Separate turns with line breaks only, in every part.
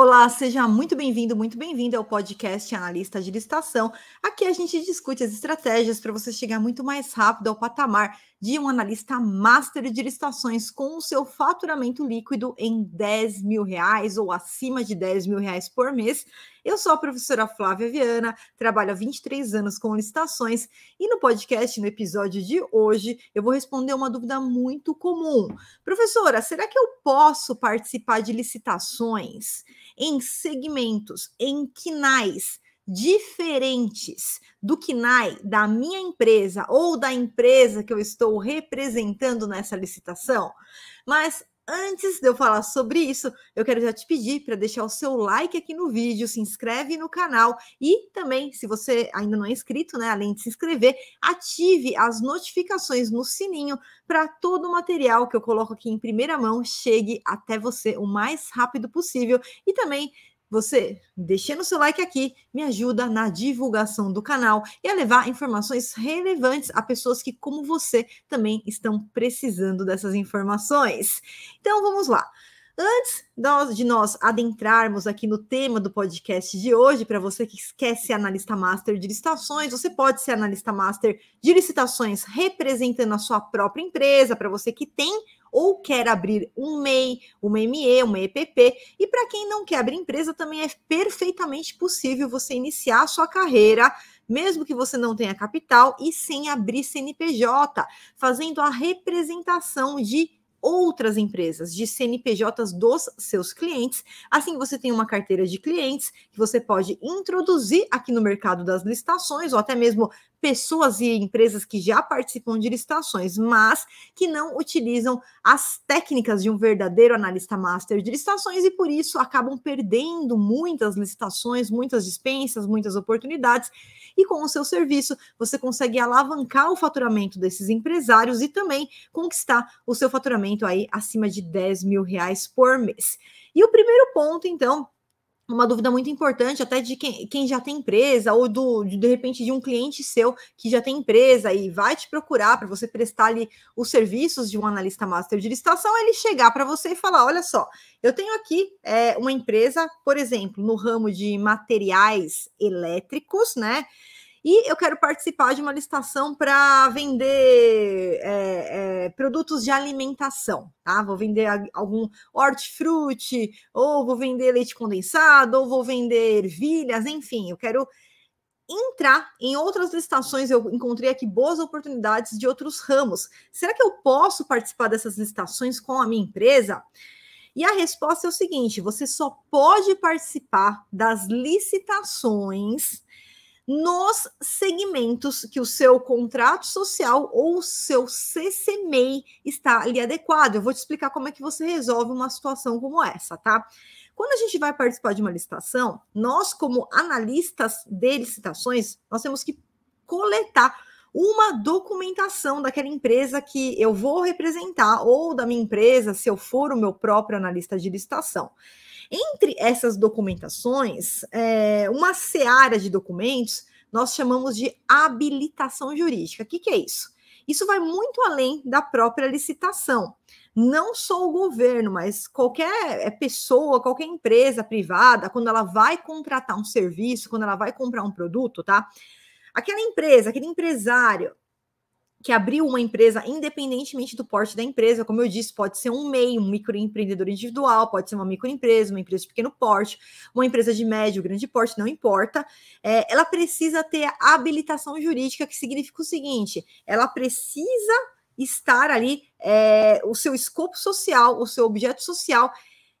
Olá, seja muito bem-vindo, muito bem-vindo ao podcast Analista de Listação. Aqui a gente discute as estratégias para você chegar muito mais rápido ao patamar de um analista master de listações, com o seu faturamento líquido em 10 mil reais ou acima de 10 mil reais por mês eu sou a professora Flávia Viana, trabalho há 23 anos com licitações e no podcast, no episódio de hoje, eu vou responder uma dúvida muito comum. Professora, será que eu posso participar de licitações em segmentos, em quinais? diferentes do quinai da minha empresa ou da empresa que eu estou representando nessa licitação, mas antes de eu falar sobre isso, eu quero já te pedir para deixar o seu like aqui no vídeo, se inscreve no canal e também, se você ainda não é inscrito, né, além de se inscrever, ative as notificações no sininho para todo o material que eu coloco aqui em primeira mão chegue até você o mais rápido possível e também você deixando seu like aqui me ajuda na divulgação do canal e a levar informações relevantes a pessoas que, como você, também estão precisando dessas informações. Então vamos lá. Antes de nós adentrarmos aqui no tema do podcast de hoje, para você que esquece ser analista master de licitações, você pode ser analista master de licitações representando a sua própria empresa, para você que tem ou quer abrir um MEI, uma ME, uma EPP, e para quem não quer abrir empresa, também é perfeitamente possível você iniciar a sua carreira, mesmo que você não tenha capital, e sem abrir CNPJ, fazendo a representação de outras empresas, de CNPJs dos seus clientes. Assim, você tem uma carteira de clientes que você pode introduzir aqui no mercado das listações ou até mesmo pessoas e empresas que já participam de licitações, mas que não utilizam as técnicas de um verdadeiro analista master de licitações e por isso acabam perdendo muitas licitações, muitas dispensas, muitas oportunidades. E com o seu serviço, você consegue alavancar o faturamento desses empresários e também conquistar o seu faturamento aí acima de 10 mil reais por mês. E o primeiro ponto, então, uma dúvida muito importante, até de quem, quem já tem empresa, ou do, de, de repente de um cliente seu que já tem empresa e vai te procurar para você prestar ali os serviços de um analista master de licitação, ele chegar para você e falar: olha só, eu tenho aqui é, uma empresa, por exemplo, no ramo de materiais elétricos, né? E eu quero participar de uma licitação para vender é, é, produtos de alimentação, tá? Vou vender algum hortifruti, ou vou vender leite condensado, ou vou vender ervilhas, enfim, eu quero entrar em outras licitações. Eu encontrei aqui boas oportunidades de outros ramos. Será que eu posso participar dessas licitações com a minha empresa? E a resposta é o seguinte: você só pode participar das licitações nos segmentos que o seu contrato social ou o seu CCMEI está ali adequado. Eu vou te explicar como é que você resolve uma situação como essa, tá? Quando a gente vai participar de uma licitação, nós, como analistas de licitações, nós temos que coletar uma documentação daquela empresa que eu vou representar ou da minha empresa, se eu for o meu próprio analista de licitação. Entre essas documentações, é, uma seara de documentos nós chamamos de habilitação jurídica. O que, que é isso? Isso vai muito além da própria licitação. Não só o governo, mas qualquer eh, pessoa, qualquer empresa privada, quando ela vai contratar um serviço, quando ela vai comprar um produto, tá? Aquela empresa, aquele empresário, que abriu uma empresa independentemente do porte da empresa, como eu disse, pode ser um MEI, um microempreendedor individual, pode ser uma microempresa, uma empresa de pequeno porte, uma empresa de médio, grande porte, não importa. É, ela precisa ter a habilitação jurídica, que significa o seguinte: ela precisa estar ali é, o seu escopo social, o seu objeto social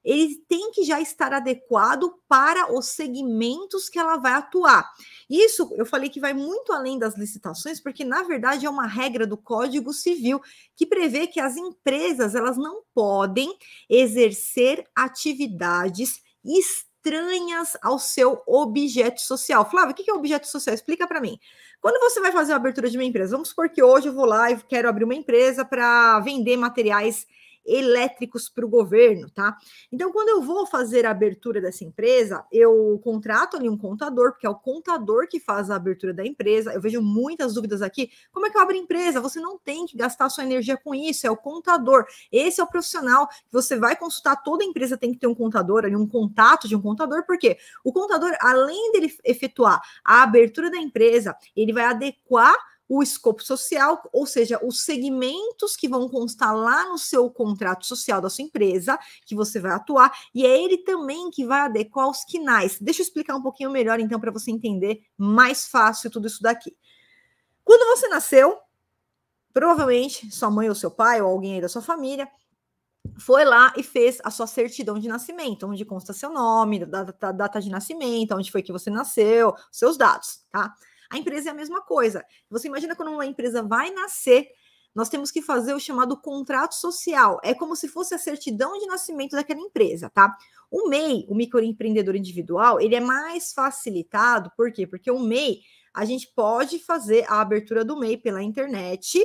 ele tem que já estar adequado para os segmentos que ela vai atuar. Isso eu falei que vai muito além das licitações, porque na verdade é uma regra do Código Civil que prevê que as empresas elas não podem exercer atividades estranhas ao seu objeto social. Flávio, o que é objeto social? Explica para mim. Quando você vai fazer a abertura de uma empresa, vamos supor que hoje eu vou lá e quero abrir uma empresa para vender materiais elétricos para o governo, tá? Então, quando eu vou fazer a abertura dessa empresa, eu contrato ali um contador, porque é o contador que faz a abertura da empresa. Eu vejo muitas dúvidas aqui. Como é que eu abro empresa? Você não tem que gastar sua energia com isso, é o contador. Esse é o profissional que você vai consultar. Toda empresa tem que ter um contador ali, um contato de um contador, porque o contador, além dele efetuar a abertura da empresa, ele vai adequar o escopo social, ou seja, os segmentos que vão constar lá no seu contrato social da sua empresa, que você vai atuar, e é ele também que vai adequar os quinais. Deixa eu explicar um pouquinho melhor, então, para você entender mais fácil tudo isso daqui. Quando você nasceu, provavelmente sua mãe ou seu pai ou alguém aí da sua família foi lá e fez a sua certidão de nascimento, onde consta seu nome, data, data de nascimento, onde foi que você nasceu, seus dados, tá? A empresa é a mesma coisa. Você imagina quando uma empresa vai nascer, nós temos que fazer o chamado contrato social. É como se fosse a certidão de nascimento daquela empresa, tá? O MEI, o microempreendedor individual, ele é mais facilitado, por quê? Porque o MEI, a gente pode fazer a abertura do MEI pela internet.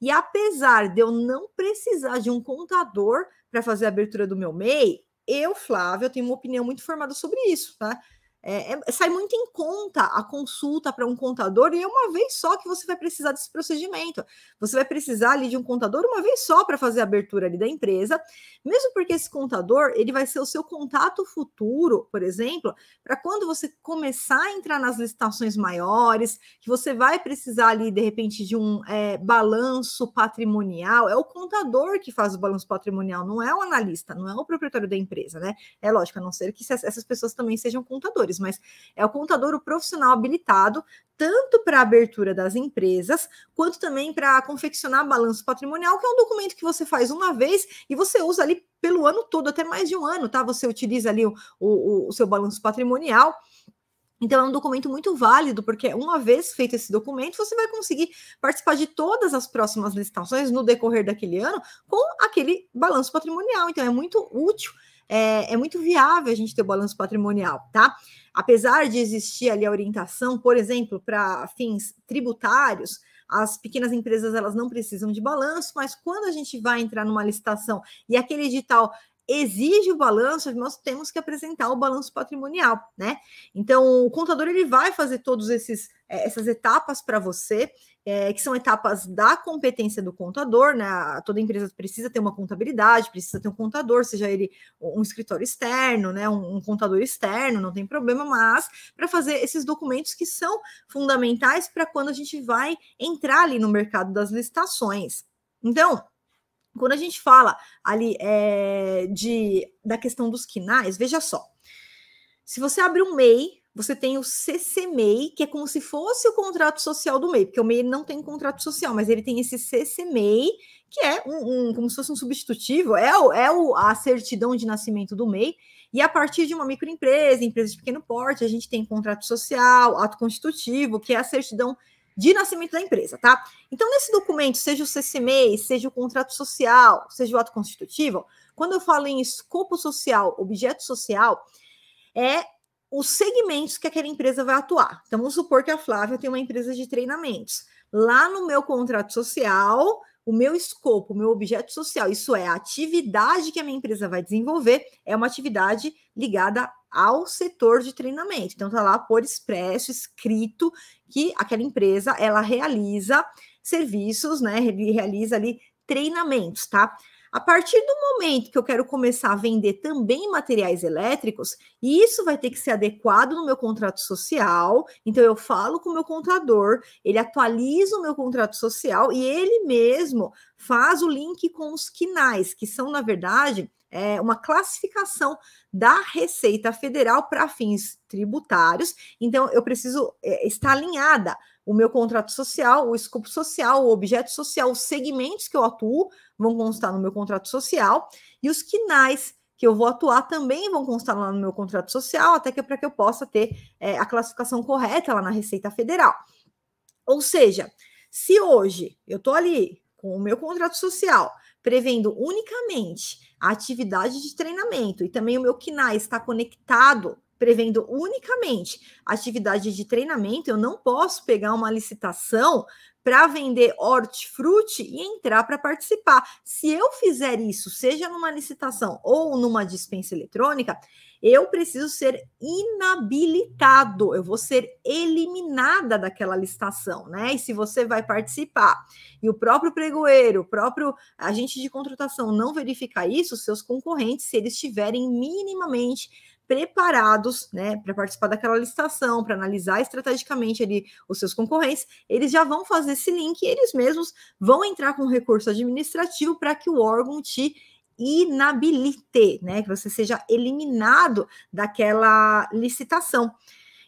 E apesar de eu não precisar de um contador para fazer a abertura do meu MEI, eu, Flávio, tenho uma opinião muito formada sobre isso, tá? É, é, sai muito em conta a consulta para um contador e é uma vez só que você vai precisar desse procedimento. Você vai precisar ali de um contador uma vez só para fazer a abertura ali da empresa, mesmo porque esse contador ele vai ser o seu contato futuro, por exemplo, para quando você começar a entrar nas licitações maiores, que você vai precisar ali de repente de um é, balanço patrimonial. É o contador que faz o balanço patrimonial, não é o analista, não é o proprietário da empresa, né? É lógico, a não ser que essas pessoas também sejam contadores contadores, mas é o contador o profissional habilitado tanto para a abertura das empresas, quanto também para confeccionar balanço patrimonial, que é um documento que você faz uma vez e você usa ali pelo ano todo, até mais de um ano, tá? Você utiliza ali o, o, o seu balanço patrimonial. Então, é um documento muito válido, porque uma vez feito esse documento, você vai conseguir participar de todas as próximas licitações no decorrer daquele ano com aquele balanço patrimonial. Então, é muito útil é, é muito viável a gente ter o balanço patrimonial, tá? Apesar de existir ali a orientação, por exemplo, para fins tributários, as pequenas empresas elas não precisam de balanço, mas quando a gente vai entrar numa licitação e aquele edital exige o balanço, nós temos que apresentar o balanço patrimonial, né? Então, o contador ele vai fazer todas eh, essas etapas para você, é, que são etapas da competência do contador, né? Toda empresa precisa ter uma contabilidade, precisa ter um contador, seja ele um escritório externo, né? Um, um contador externo, não tem problema, mas para fazer esses documentos que são fundamentais para quando a gente vai entrar ali no mercado das licitações. Então, quando a gente fala ali é, de, da questão dos quinais, veja só. Se você abrir um MEI, você tem o CCMEI, que é como se fosse o contrato social do MEI, porque o MEI não tem contrato social, mas ele tem esse CCMEI, que é um, um, como se fosse um substitutivo, é, o, é o, a certidão de nascimento do MEI, e a partir de uma microempresa, empresa de pequeno porte, a gente tem contrato social, ato constitutivo, que é a certidão de nascimento da empresa, tá? Então, nesse documento, seja o CCMEI, seja o contrato social, seja o ato constitutivo, quando eu falo em escopo social, objeto social, é os segmentos que aquela empresa vai atuar. Então, vamos supor que a Flávia tem uma empresa de treinamentos. Lá no meu contrato social, o meu escopo, o meu objeto social, isso é a atividade que a minha empresa vai desenvolver, é uma atividade ligada ao setor de treinamento. Então está lá por expresso escrito que aquela empresa ela realiza serviços, né, realiza ali treinamentos, tá? A partir do momento que eu quero começar a vender também materiais elétricos, isso vai ter que ser adequado no meu contrato social. Então, eu falo com o meu contador, ele atualiza o meu contrato social e ele mesmo faz o link com os quinais, que são, na verdade, é uma classificação da Receita Federal para fins tributários. Então, eu preciso é, estar alinhada o meu contrato social, o escopo social, o objeto social, os segmentos que eu atuo vão constar no meu contrato social e os quinais que eu vou atuar também vão constar lá no meu contrato social, até que é para que eu possa ter é, a classificação correta lá na Receita Federal. Ou seja, se hoje eu estou ali com o meu contrato social prevendo unicamente a atividade de treinamento e também o meu KINAI está conectado prevendo unicamente atividade de treinamento, eu não posso pegar uma licitação para vender hortifruti e entrar para participar. Se eu fizer isso, seja numa licitação ou numa dispensa eletrônica, eu preciso ser inabilitado, eu vou ser eliminada daquela licitação, né? E se você vai participar e o próprio pregoeiro, o próprio agente de contratação não verificar isso, seus concorrentes, se eles tiverem minimamente preparados, né, para participar daquela licitação, para analisar estrategicamente ali os seus concorrentes, eles já vão fazer esse link e eles mesmos vão entrar com recurso administrativo para que o órgão te inabilite, né, que você seja eliminado daquela licitação.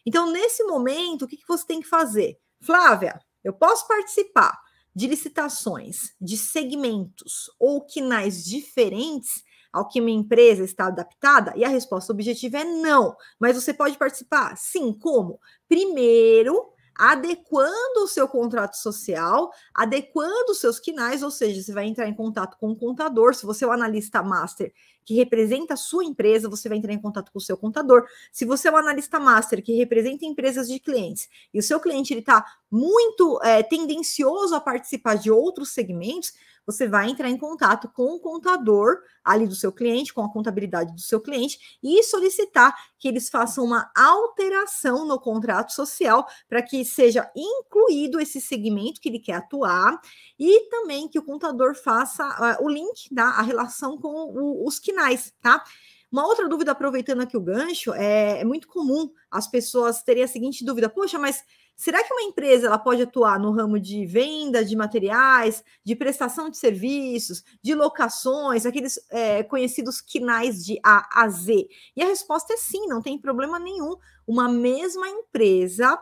Então, nesse momento, o que, que você tem que fazer? Flávia, eu posso participar de licitações de segmentos ou quinais diferentes ao que minha empresa está adaptada? E a resposta objetiva é não. Mas você pode participar? Sim. Como? Primeiro, adequando o seu contrato social, adequando os seus quinais, ou seja, você vai entrar em contato com o contador. Se você é o analista master que representa a sua empresa, você vai entrar em contato com o seu contador. Se você é um analista master que representa empresas de clientes e o seu cliente está muito é, tendencioso a participar de outros segmentos, você vai entrar em contato com o contador ali do seu cliente, com a contabilidade do seu cliente e solicitar que eles façam uma alteração no contrato social para que seja incluído esse segmento que ele quer atuar e também que o contador faça uh, o link da tá? relação com o, os quinais, tá? Uma outra dúvida, aproveitando aqui o gancho, é, é muito comum as pessoas terem a seguinte dúvida: poxa, mas Será que uma empresa ela pode atuar no ramo de venda de materiais, de prestação de serviços, de locações, aqueles é, conhecidos quinais de A a Z? E a resposta é sim, não tem problema nenhum. Uma mesma empresa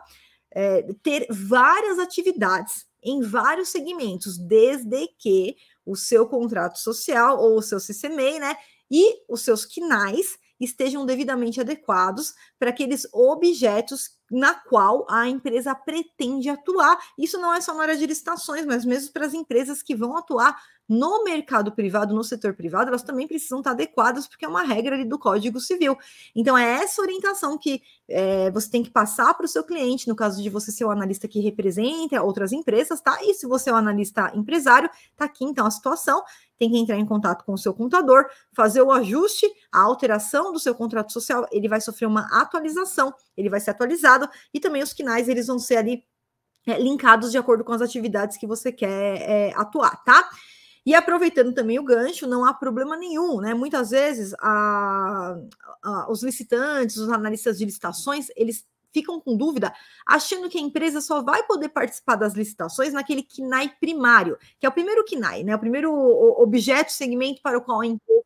é, ter várias atividades em vários segmentos, desde que o seu contrato social ou o seu CCMEI, né, e os seus quinais estejam devidamente adequados para aqueles objetos na qual a empresa pretende atuar. Isso não é só na área de licitações, mas mesmo para as empresas que vão atuar no mercado privado, no setor privado, elas também precisam estar adequadas, porque é uma regra ali do Código Civil. Então, é essa orientação que é, você tem que passar para o seu cliente, no caso de você ser o analista que representa outras empresas, tá? E se você é o analista empresário, tá aqui então a situação, tem que entrar em contato com o seu contador, fazer o ajuste, a alteração do seu contrato social, ele vai sofrer uma atualização, ele vai ser atualizado, e também os quinais, eles vão ser ali é, linkados de acordo com as atividades que você quer é, atuar, tá? E aproveitando também o gancho, não há problema nenhum, né? Muitas vezes a, a, os licitantes, os analistas de licitações, eles ficam com dúvida, achando que a empresa só vai poder participar das licitações naquele KNAI primário, que é o primeiro KNAI, né? O primeiro objeto, segmento para o qual a empresa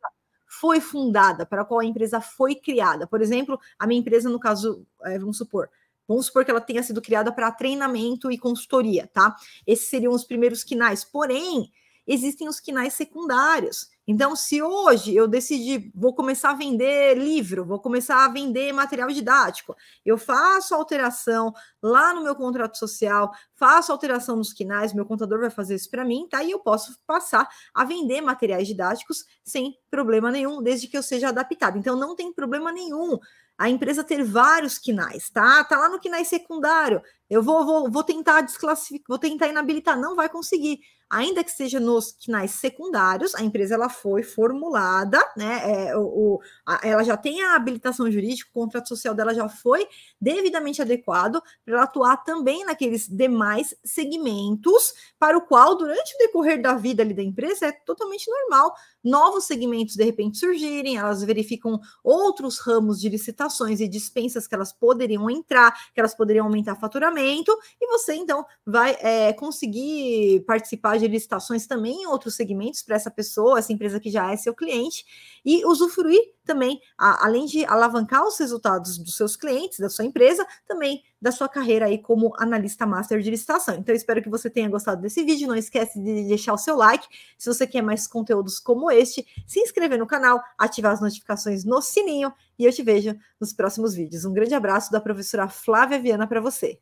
foi fundada, para o qual a empresa foi criada. Por exemplo, a minha empresa, no caso, é, vamos supor, Vamos supor que ela tenha sido criada para treinamento e consultoria, tá? Esses seriam os primeiros quinais. Porém, existem os quinais secundários. Então, se hoje eu decidir, vou começar a vender livro, vou começar a vender material didático, eu faço alteração lá no meu contrato social, faço alteração nos quinais, meu contador vai fazer isso para mim, tá? E eu posso passar a vender materiais didáticos sem problema nenhum, desde que eu seja adaptado. Então, não tem problema nenhum a empresa ter vários quinais, tá? Tá lá no quinais secundário. Eu vou, vou, vou tentar desclassificar, vou tentar inabilitar, não vai conseguir. Ainda que seja nos quinais secundários, a empresa ela foi formulada, né? É, o, o a, ela já tem a habilitação jurídica, o contrato social dela já foi devidamente adequado para ela atuar também naqueles demais segmentos, para o qual, durante o decorrer da vida ali da empresa, é totalmente normal novos segmentos de repente surgirem, elas verificam outros ramos de licitações e dispensas que elas poderiam entrar, que elas poderiam aumentar faturamento treinamento e você então vai é, conseguir participar de licitações também em outros segmentos para essa pessoa, essa empresa que já é seu cliente e usufruir também, a, além de alavancar os resultados dos seus clientes, da sua empresa, também da sua carreira aí como analista master de licitação. Então, espero que você tenha gostado desse vídeo. Não esquece de deixar o seu like. Se você quer mais conteúdos como este, se inscrever no canal, ativar as notificações no sininho e eu te vejo nos próximos vídeos. Um grande abraço da professora Flávia Viana para você.